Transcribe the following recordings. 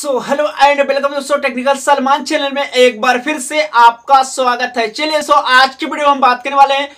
so hello and welcome दोस्तों technical Salman channel में एक बार फिर से आपका स्वागत है चलिए सो so, आज की वीडियो हम बात करने वाले हैं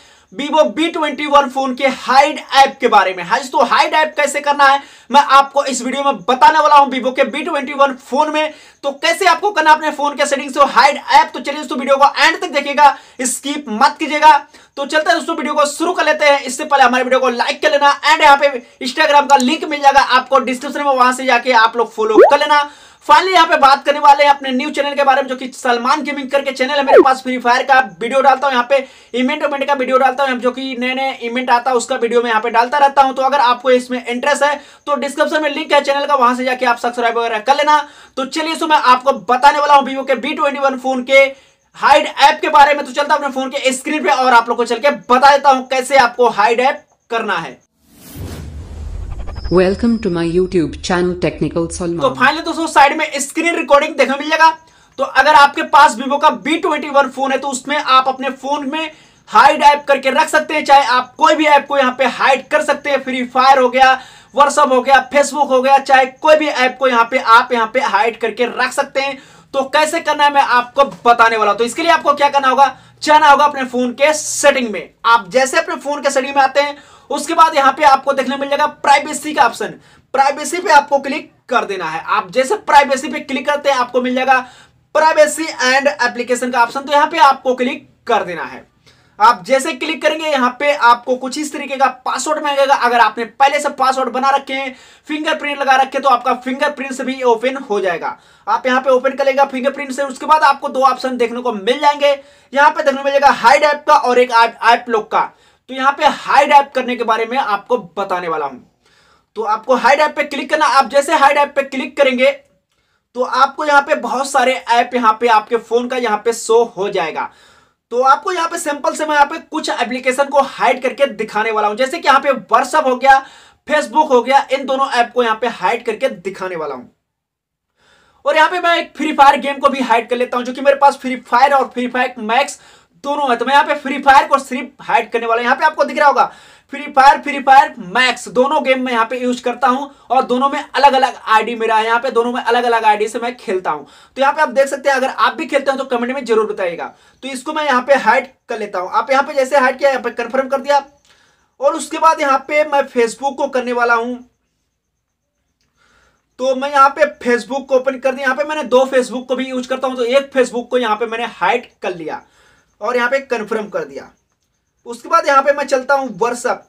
Vivo B twenty one phone के हाइड ऐप के बारे में हाइज तो हाइड ऐप कैसे करना है मैं आपको इस वीडियो में बताने वाला हूं वीवो के बी ट्वेंटी वन फोन में तो कैसे आपको करना अपने फोन के सेटिंग से हाइड ऐप तो चलिए दोस्तों वीडियो को एंड तक देखिएगा स्कीप मत कीजिएगा तो चलते हैं दोस्तों वीडियो को शुरू कर लेते हैं इससे पहले हमारे वीडियो को लाइक कर लेना एंड यहाँ पे इंस्टाग्राम का लिंक मिल जाएगा आपको डिस्क्रिप्शन में वहां से जाके आप लोग फॉलो कर लेना फाइनली यहाँ पे बात करने वाले हैं अपने न्यू चैनल के बारे में जो कि सलमान गेमिंग करके चैनल है मेरे पास फ्री फायर का वीडियो डालता हूँ यहाँ पे इवेंट उमेंट का वीडियो डालता हूँ जो कि नए नए इवेंट आता है उसका वीडियो मैं यहाँ पे डालता रहता हूँ तो अगर आपको इसमें इंटरेस्ट है तो डिस्क्रिप्शन में लिंक है चैनल का वहां से जाके आप सब्सक्राइब वगैरह कर लेना तो चलिए सो मैं आपको बताने वाला हूँ वीवो के बी फोन के हाइड ऐप के बारे में तो चलता अपने फोन के स्क्रीन पे और आप लोग को चल के बता देता हूँ कैसे आपको हाइड ऐप करना है welcome to my YouTube channel technical Salman तो फाइनली दोस्तों साइड में स्क्रीन रिकॉर्डिंग देखने मिल जाएगा तो अगर आपके पास विवो का बी ट्वेंटी वन फोन है तो उसमें आप अपने फोन में हाइड ऐप करके रख सकते हैं चाहे आप कोई भी ऐप को यहाँ पे हाइड कर सकते हैं फ्री फायर हो गया व्हाट्सअप हो गया फेसबुक हो गया चाहे कोई भी ऐप को यहाँ पे आप यहाँ पे हाइड करके रख सकते हैं तो कैसे करना है मैं आपको बताने वाला तो इसके लिए आपको क्या करना होगा जाना होगा अपने फोन के सेटिंग में आप जैसे अपने फोन के सेटिंग में आते हैं उसके बाद यहां पे आपको देखने मिल जाएगा प्राइवेसी का ऑप्शन प्राइवेसी पे आपको क्लिक कर देना है आप जैसे प्राइवेसी पे क्लिक करते हैं आपको मिल जाएगा प्राइवेसी एंड एप्लीकेशन का ऑप्शन तो यहां पे आपको क्लिक कर देना है आप जैसे क्लिक करेंगे यहां पे आपको कुछ इस तरीके का पासवर्ड मांगेगा अगर आपने पहले से पासवर्ड बना रखे हैं फिंगरप्रिंट लगा रखे तो आपका फिंगरप्रिंट से भी ओपन हो जाएगा आप यहां पे ओपन करेगा फिंगरप्रिंट से उसके बाद आपको दो ऑप्शन देखने को मिल जाएंगे यहां पे देखने को मिलेगा हाइड ऐप का और एक ऐप लॉक का तो यहाँ पे हाइड ऐप करने के बारे में आपको बताने वाला हूं तो आपको हाइड ऐप पे क्लिक करना आप जैसे हाइड ऐप पे क्लिक करेंगे तो आपको यहाँ पे बहुत सारे ऐप यहाँ पे आपके फोन का यहाँ पे शो हो जाएगा तो आपको यहाँ पे सिंपल से मैं यहाँ पे कुछ एप्लीकेशन को हाइड करके दिखाने वाला हूं जैसे कि यहाँ पे व्हाट्सअप हो गया फेसबुक हो गया इन दोनों ऐप को यहाँ पे हाइड करके दिखाने वाला हूं और यहाँ पे मैं एक फ्री फायर गेम को भी हाइड कर लेता हूं जो कि मेरे पास फ्री फायर और फ्री फायर मैक्स दोनों है तो मैं यहाँ पे फ्री फायर को सिर्फ हाइड करने वाला यहाँ पे आपको दिख रहा होगा free fire free fire max दोनों गेम में यहाँ पे यूज करता हूँ और दोनों में अलग अलग आईडी मेरा है यहाँ पे दोनों में अलग अलग आईडी से मैं खेलता हूँ तो यहाँ पे आप देख सकते हैं अगर आप भी खेलते हो तो कमेंट में जरूर बताइएगा तो इसको मैं यहाँ पे हाइड कर लेता हूँ आप यहाँ पे जैसे हाइड किया यहाँ पे कन्फर्म कर दिया और उसके बाद यहाँ पे मैं फेसबुक को करने वाला हूँ तो मैं यहाँ पे फेसबुक को ओपन कर दिया यहाँ पे मैंने दो फेसबुक को भी यूज करता हूँ तो एक फेसबुक को यहाँ पे मैंने हाइड कर लिया और यहां पे कंफर्म कर दिया उसके बाद यहां पे मैं चलता हूं व्हाट्सअप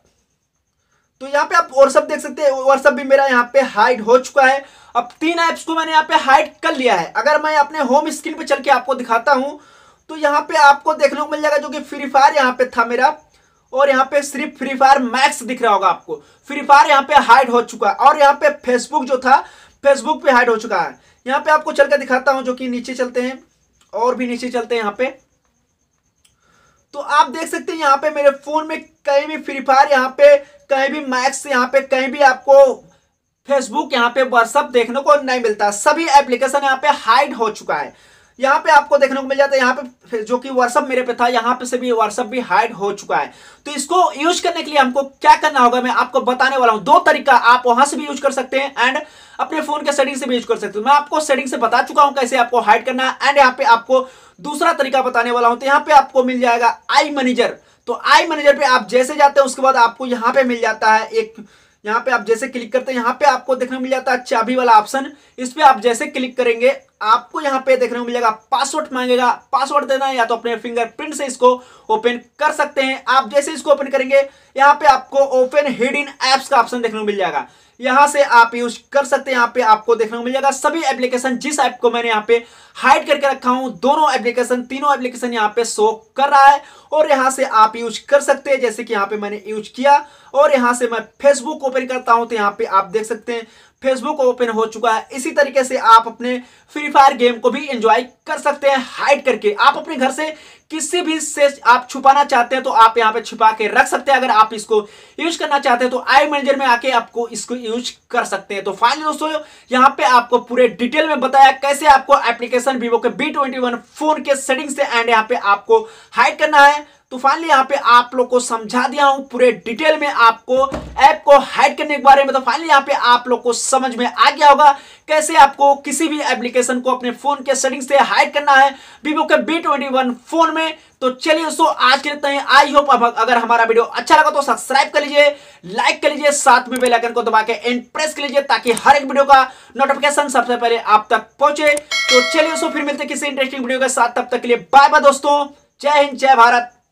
तो यहां पे आप व्हाट्सअप देख सकते हैं व्हाट्सअप भी मेरा यहां पे हाइड हो चुका है अब तीन ऐप्स को मैंने यहां पे हाइड कर लिया है अगर मैं अपने होम स्क्रीन पे चल के आपको दिखाता हूं तो यहां पे आपको देखने को मिल जाएगा जो कि फ्री फायर यहां पे था मेरा और यहां पे सिर्फ फ्री फायर मैक्स दिख रहा होगा आपको फ्री फायर यहां पे हाइड हो चुका है और यहां पे फेसबुक जो था फेसबुक पे हाइड हो चुका है यहां पे आपको चल के दिखाता हूँ जो कि नीचे चलते हैं और भी नीचे चलते हैं यहां पर तो आप देख सकते हैं यहाँ पे मेरे फोन में कहीं भी फ्री फायर यहाँ पे कहीं भी मैक्स यहाँ पे कहीं भी आपको फेसबुक यहाँ पे व्हाट्सअप देखने को नहीं मिलता सभी एप्लीकेशन यहाँ पे हाइड हो चुका है यहाँ पे आपको देखने को मिल जाता है यहाँ पे जो कि व्हाट्सअप मेरे पे था यहाँ पे से भी व्हाट्सअप भी हाइड हो चुका है तो इसको यूज करने के लिए हमको क्या करना होगा मैं आपको बताने वाला हूँ दो तरीका आप वहां से भी यूज कर सकते हैं एंड अपने फोन के सेटिंग से भी यूज कर सकते हैं तो मैं आपको सेटिंग से बता चुका हूँ कैसे आपको हाइड करना है एंड यहाँ पे आपको दूसरा तरीका बताने वाला हूँ तो यहाँ पे आपको मिल जाएगा आई मैनेजर तो आई मैनेजर पे आप जैसे जाते हैं उसके बाद आपको यहाँ पे मिल जाता है एक यहाँ पे आप जैसे क्लिक करते हैं यहाँ पे आपको देखने मिल जाता है चाबी अच्छा वाला ऑप्शन इस पर आप जैसे क्लिक करेंगे आपको यहाँ पे देखने को मिलेगा पासवर्ड मांगेगा पासवर्ड देना है या तो अपने फिंगरप्रिंट से इसको ओपन कर सकते हैं आप जैसे इसको ओपन करेंगे यहाँ पे आपको ओपन हिड इन एप्स का ऑप्शन देखने को मिल जाएगा यहां से आप यूज कर सकते हैं यहाँ पे आपको देखने को मिल जाएगा सभी एप्लीकेशन जिस ऐप को मैंने यहाँ पे हाइड करके रखा हूं दोनों एप्लीकेशन तीनों एप्लीकेशन यहाँ पे शो कर रहा है और यहाँ से आप यूज कर सकते हैं जैसे कि यहाँ पे मैंने यूज किया और यहाँ से मैं फेसबुक ओपन करता हूं तो यहाँ पे आप देख सकते हैं फेसबुक ओपन हो चुका है इसी तरीके से आप अपने फ्री फायर गेम को भी एंजॉय कर सकते हैं हाइड करके आप अपने घर से किसी भी से आप छुपाना चाहते हैं तो आप यहाँ पे छुपा के रख सकते हैं अगर आप इसको यूज करना चाहते हैं तो आई मैनेजर में आके आपको इसको यूज कर सकते हैं तो फाइनली दोस्तों यहाँ पे आपको पूरे डिटेल में बताया कैसे आपको एप्लीकेशन वीवो के बी फोन के सेटिंग से एंड यहाँ पे आपको हाइड करना है तो फाइनली यहाँ पे आप लोग को समझा दिया हूँ पूरे डिटेल में आपको ऐप को हैक करने के बारे में तो फाइनली यहाँ पे आप लोग को समझ में आ गया होगा कैसे आपको किसी भी एप्लीकेशन को अपने फोन के सेटिंग से हाइड करना है वीवो के बी ट्वेंटी वन फोन में तो चलिए दोस्तों आज के लिए आई होप अगर हमारा वीडियो अच्छा लगा तो सब्सक्राइब कर लीजिए लाइक कर लीजिए साथ में बेल आइकन को दबा के एंड प्रेस कर लीजिए ताकि हर एक वीडियो का नोटिफिकेशन सबसे पहले आप तक पहुंचे तो चलिए दोस्तों फिर मिलते किसी इंटरेस्टिंग वीडियो के साथ तब तक के लिए बाय बाय दोस्तों जय हिंद जय भारत